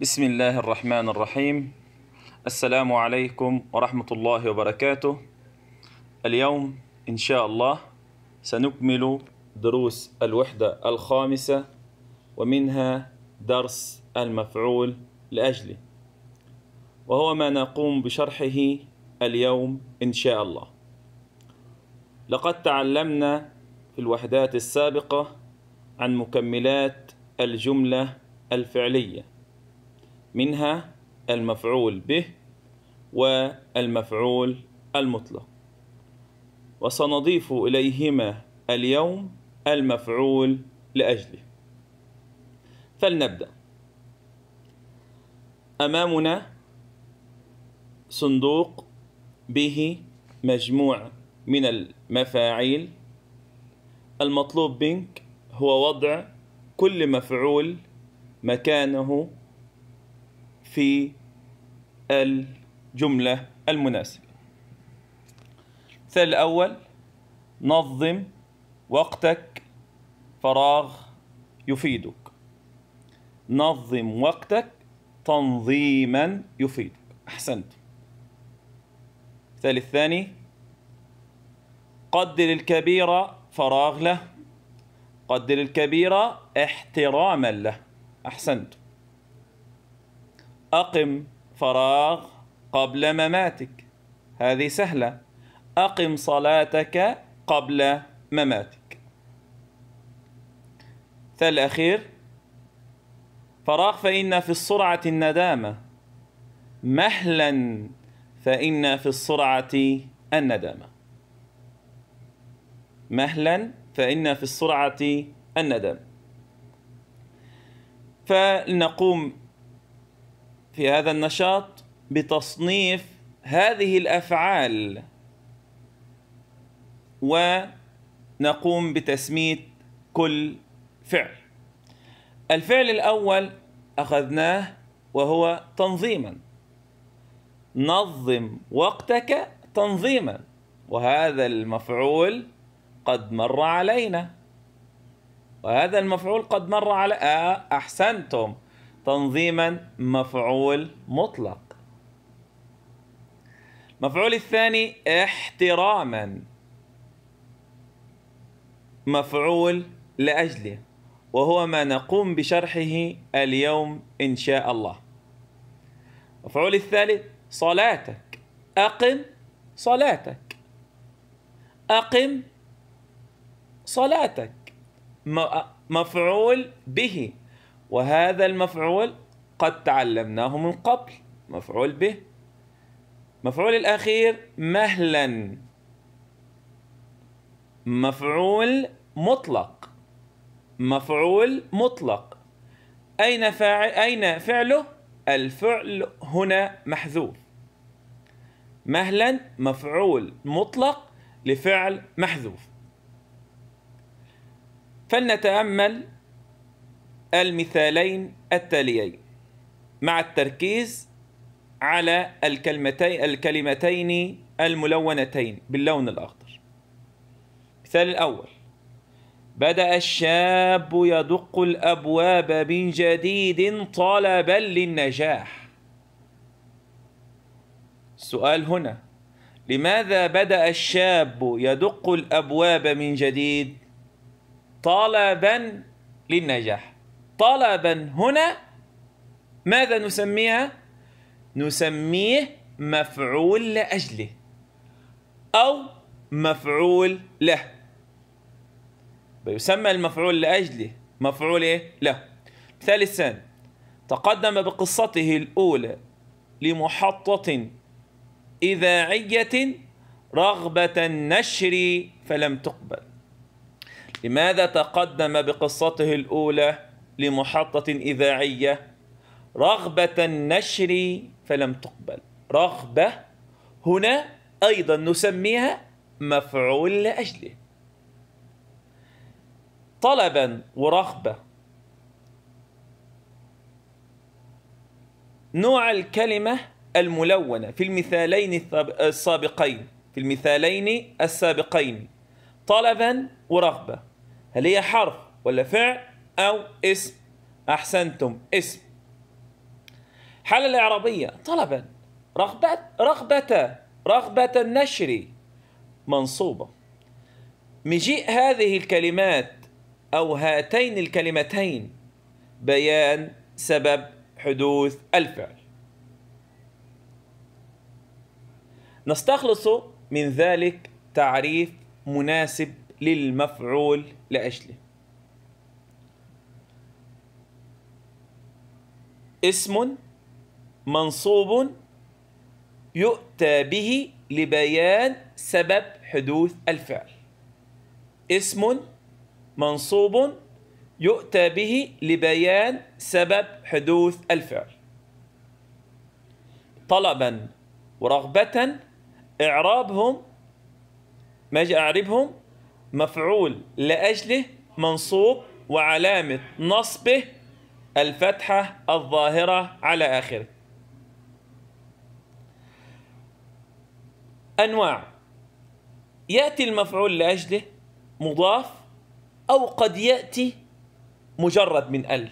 بسم الله الرحمن الرحيم السلام عليكم ورحمة الله وبركاته اليوم إن شاء الله سنكمل دروس الوحدة الخامسة ومنها درس المفعول لأجله وهو ما نقوم بشرحه اليوم إن شاء الله لقد تعلمنا في الوحدات السابقة عن مكملات الجملة الفعلية منها المفعول به والمفعول المطلق وسنضيف إليهما اليوم المفعول لأجله فلنبدأ أمامنا صندوق به مجموع من المفاعيل المطلوب منك هو وضع كل مفعول مكانه في الجملة المناسبة المثال الأول نظم وقتك فراغ يفيدك نظم وقتك تنظيما يفيدك أحسنت المثال الثاني قدر الكبيرة فراغ له قدر الكبيرة احتراما له أحسنت أقم فراغ قبل مماتك هذه سهلة أقم صلاتك قبل مماتك مثال الأخير فراغ فإن في السرعة الندامة مهلا فإن في السرعة الندامة مهلا فإن في السرعة الندامة فلنقوم في هذا النشاط بتصنيف هذه الافعال ونقوم بتسميه كل فعل الفعل الاول اخذناه وهو تنظيما نظم وقتك تنظيما وهذا المفعول قد مر علينا وهذا المفعول قد مر على آه أحسنتم تنظيما مفعول مطلق مفعول الثاني احتراما مفعول لأجله وهو ما نقوم بشرحه اليوم إن شاء الله مفعول الثالث صلاتك أقم صلاتك أقم صلاتك مفعول به وهذا المفعول قد تعلمناه من قبل مفعول به مفعول الأخير مهلا مفعول مطلق مفعول مطلق أين فاعل أين فعله؟ الفعل هنا محذوف مهلا مفعول مطلق لفعل محذوف فلنتأمل المثالين التاليين مع التركيز على الكلمتين الكلمتين الملونتين باللون الأخضر مثال الأول بدأ الشاب يدق الأبواب من جديد طلبا للنجاح السؤال هنا لماذا بدأ الشاب يدق الأبواب من جديد طلبا للنجاح طلبا هنا ماذا نسميها؟ نسميه مفعول لأجله أو مفعول له ويسمى المفعول لأجله مفعول إيه؟ له ثالثا الثاني تقدم بقصته الأولى لمحطة إذاعية رغبة النشر فلم تقبل لماذا تقدم بقصته الأولى لمحطة إذاعية رغبة النشر فلم تقبل رغبة هنا أيضا نسميها مفعول لأجله طلبا ورغبة نوع الكلمة الملونة في المثالين السابقين في المثالين السابقين طلبا ورغبة هل هي حرف ولا فعل أو اسم أحسنتم اسم حالة الإعرابية طلبا رغبة رغبة رغبة النشر منصوبة مجيء هذه الكلمات أو هاتين الكلمتين بيان سبب حدوث الفعل نستخلص من ذلك تعريف مناسب للمفعول لأجله اسم منصوب يؤتى به لبيان سبب حدوث الفعل اسم منصوب يؤتى به لبيان سبب حدوث الفعل طلبا ورغبة إعرابهم ما أعربهم مفعول لأجله منصوب وعلامة نصبه الفتحة الظاهرة على آخره أنواع يأتي المفعول لأجله مضاف أو قد يأتي مجرد من ال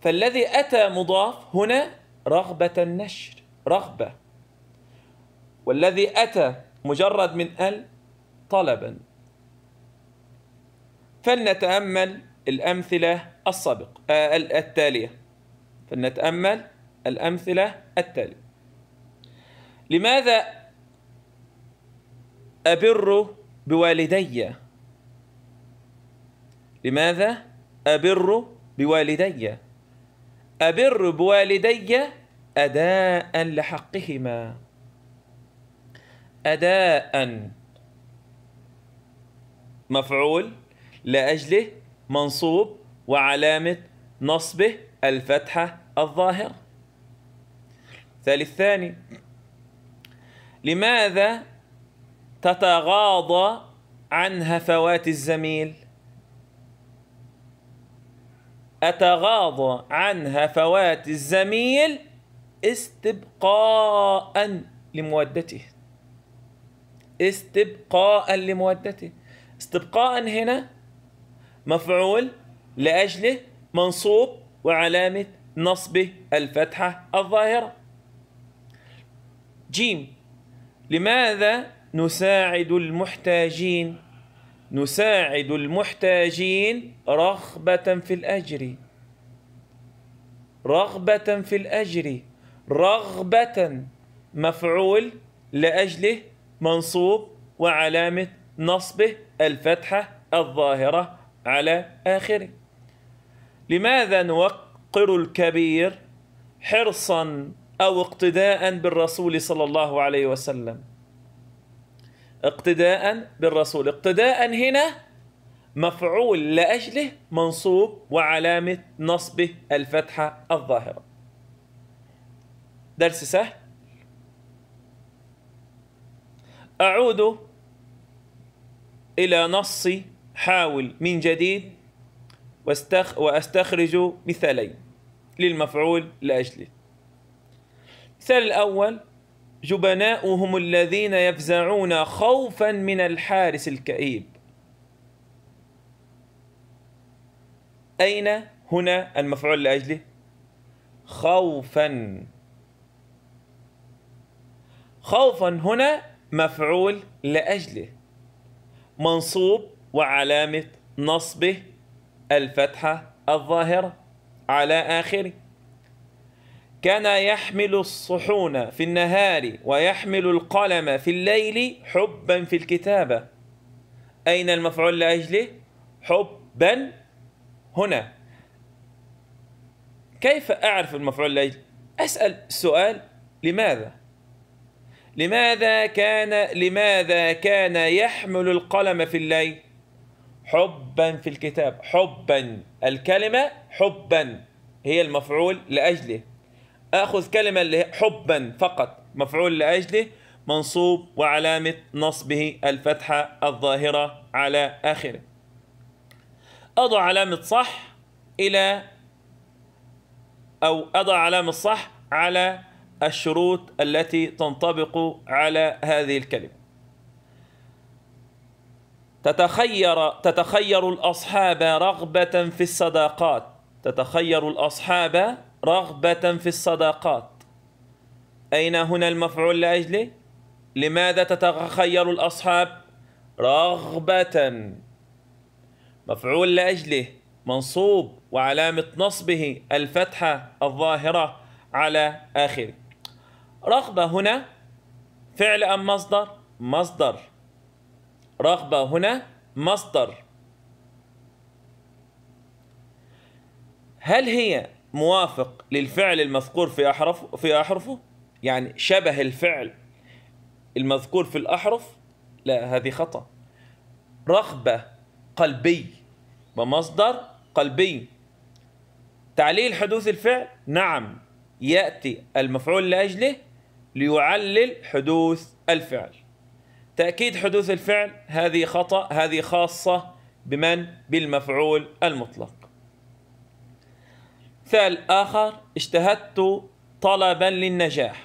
فالذي أتى مضاف هنا رغبة النشر رغبة والذي أتى مجرد من ال طلبا فلنتأمل الأمثلة السابقة آه التالية فلنتأمل الأمثلة التالية لماذا أبر بوالدي لماذا أبر بوالدي أبر بوالدي أداء لحقهما أداء مفعول لأجله منصوب وعلامة نصبه الفتحة الظاهرة ثالث ثاني لماذا تتغاضى عن هفوات الزميل أتغاضى عن هفوات الزميل استبقاء لمودته استبقاء لمودته استبقاء هنا مفعول لأجله منصوب وعلامة نصبه الفتحة الظاهرة جيم لماذا نساعد المحتاجين نساعد المحتاجين رغبة في الأجر رغبة في الأجر رغبة مفعول لأجله منصوب وعلامة نصبه الفتحة الظاهرة على آخره لماذا نوقر الكبير حرصا أو اقتداء بالرسول صلى الله عليه وسلم اقتداء بالرسول اقتداء هنا مفعول لأجله منصوب وعلامة نصبه الفتحة الظاهرة درس سهل أعود إلى نص حاول من جديد واستخ وأستخرج مثالين للمفعول لأجله المثال الأول جبناء هم الذين يفزعون خوفا من الحارس الكئيب أين هنا المفعول لأجله خوفا خوفا هنا مفعول لأجله منصوب وعلامة نصبه الفتحة الظاهرة على آخره كان يحمل الصحون في النهار ويحمل القلم في الليل حبا في الكتابة أين المفعول لأجله؟ حبا هنا كيف أعرف المفعول لأجله؟ أسأل سؤال لماذا؟ لماذا كان لماذا كان يحمل القلم في الليل؟ حبا في الكتاب حبا الكلمة حبا هي المفعول لأجله أخذ كلمة حبا فقط مفعول لأجله منصوب وعلامة نصبه الفتحة الظاهرة على آخره أضع علامة صح إلى أو أضع علامة صح على الشروط التي تنطبق على هذه الكلمة تتخير تتخير الأصحاب رغبة في الصداقات تتخير الأصحاب رغبة في الصداقات أين هنا المفعول لأجله؟ لماذا تتخير الأصحاب؟ رغبة مفعول لأجله منصوب وعلامة نصبه الفتحة الظاهرة على آخره رغبة هنا فعل أم مصدر؟ مصدر رغبة هنا مصدر هل هي موافق للفعل المذكور في أحرف في أحرفه؟ يعني شبه الفعل المذكور في الأحرف؟ لا هذه خطأ رغبة قلبي ومصدر قلبي تعليل حدوث الفعل نعم يأتي المفعول لأجله ليعلل حدوث الفعل تأكيد حدوث الفعل هذه خطأ هذه خاصة بمن بالمفعول المطلق مثال آخر اجتهدت طلبا للنجاح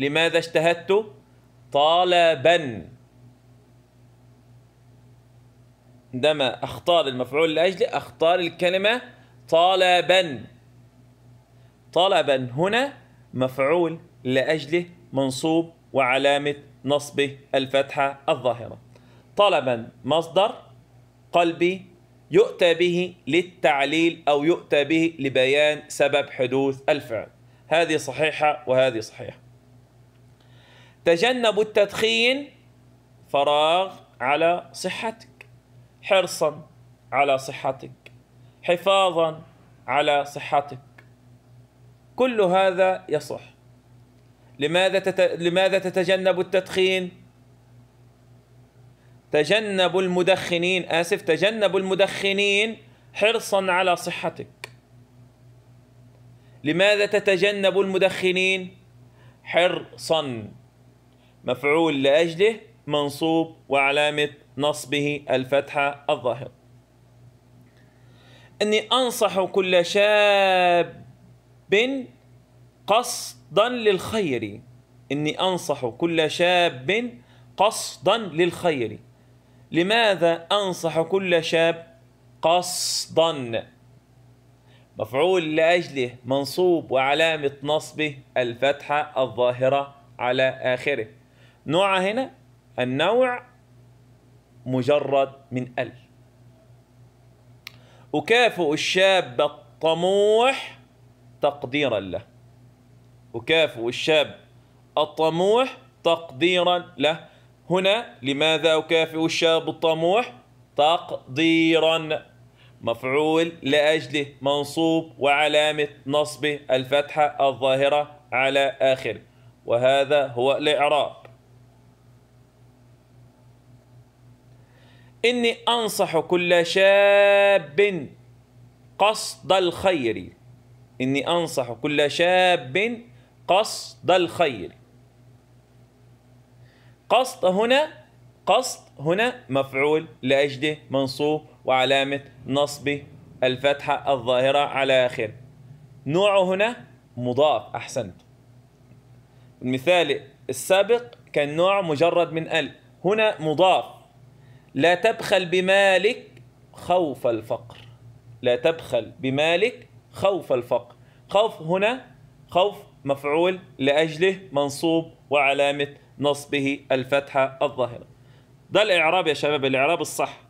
لماذا اجتهدت طلبا عندما أختار المفعول لأجله أختار الكلمة طلبا طلبا هنا مفعول لأجله منصوب وعلامة نصب الفتحة الظاهرة طلبا مصدر قلبي يؤتى به للتعليل أو يؤتى به لبيان سبب حدوث الفعل هذه صحيحة وهذه صحيحة تجنب التدخين فراغ على صحتك حرصا على صحتك حفاظا على صحتك كل هذا يصح لماذا تت... لماذا تتجنب التدخين؟ تجنب المدخنين آسف تجنب المدخنين حرصا على صحتك لماذا تتجنب المدخنين حرصا مفعول لأجله منصوب وعلامة نصبه الفتحة الظاهرة إني أنصح كل شاب قصد قصدا للخير إني أنصح كل شاب قصدا للخير لماذا أنصح كل شاب قصدا مفعول لأجله منصوب وعلامة نصبه الفتحة الظاهرة على آخره نوع هنا النوع مجرد من ال أكافئ الشاب الطموح تقديرا له وكافئوا الشاب الطموح تقديرا له هنا لماذا أكافئ الشاب الطموح تقديرا مفعول لأجله منصوب وعلامة نصبه الفتحة الظاهرة على آخره وهذا هو الإعراب إني أنصح كل شاب قصد الخير إني أنصح كل شاب قصد الخير قصد هنا قصد هنا مفعول لأجله منصوب وعلامة نصبه الفتحة الظاهرة على آخر نوعه هنا مضاف أحسنت المثال السابق كان نوع مجرد من ال هنا مضاف لا تبخل بمالك خوف الفقر لا تبخل بمالك خوف الفقر خوف هنا خوف مفعول لأجله منصوب وعلامة نصبه الفتحة الظاهرة ده الإعراب يا شباب الإعراب الصح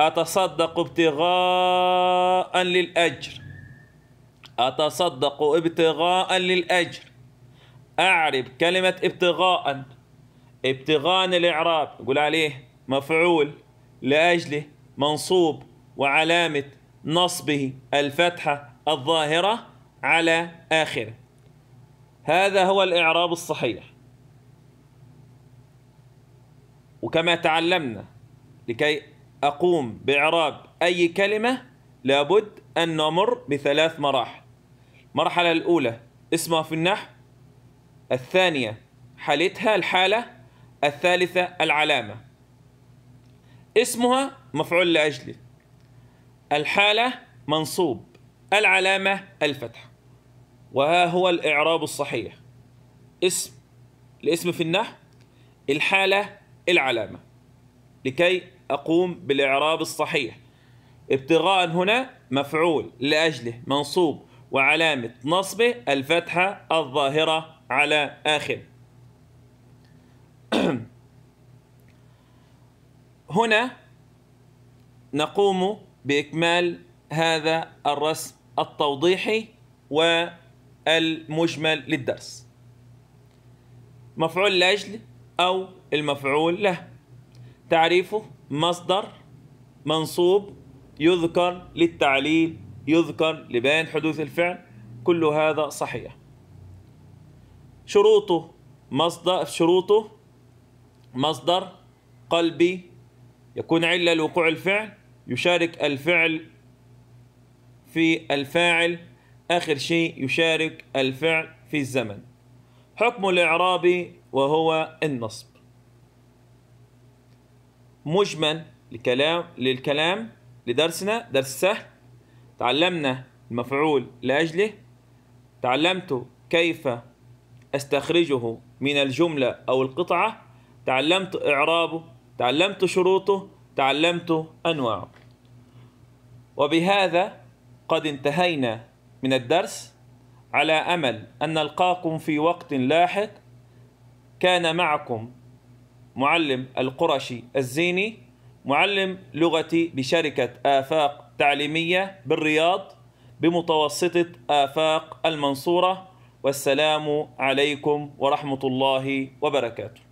أتصدق ابتغاء للأجر أتصدق ابتغاء للأجر أعرب كلمة ابتغاء ابتغاء الإعراب يقول عليه مفعول لأجله منصوب وعلامة نصبه الفتحة الظاهرة على آخره هذا هو الإعراب الصحيح وكما تعلمنا لكي أقوم بإعراب أي كلمة لابد أن نمر بثلاث مراحل المرحلة الأولى اسمها في النحو الثانية حالتها الحالة الثالثة العلامة اسمها مفعول لأجله الحالة منصوب العلامة الفتحة وها هو الإعراب الصحيح اسم الاسم في النحو الحالة العلامة لكي أقوم بالإعراب الصحيح ابتغاء هنا مفعول لأجله منصوب وعلامة نصبه الفتحة الظاهرة على آخر هنا نقوم بإكمال هذا الرسم التوضيحي و المجمل للدرس مفعول لأجل أو المفعول له تعريفه مصدر منصوب يذكر للتعليل يذكر لبيان حدوث الفعل كل هذا صحيح شروطه مصدر شروطه مصدر قلبي يكون علة لوقوع الفعل يشارك الفعل في الفاعل آخر شيء يشارك الفعل في الزمن حكم الإعرابي وهو النصب مجمل لكلام للكلام لدرسنا درس سهل تعلمنا المفعول لأجله تعلمت كيف أستخرجه من الجملة أو القطعة تعلمت إعرابه تعلمت شروطه تعلمت أنواعه وبهذا قد انتهينا من الدرس على أمل أن نلقاكم في وقت لاحق كان معكم معلم القرشي الزيني معلم لغتي بشركة آفاق تعليمية بالرياض بمتوسطة آفاق المنصورة والسلام عليكم ورحمة الله وبركاته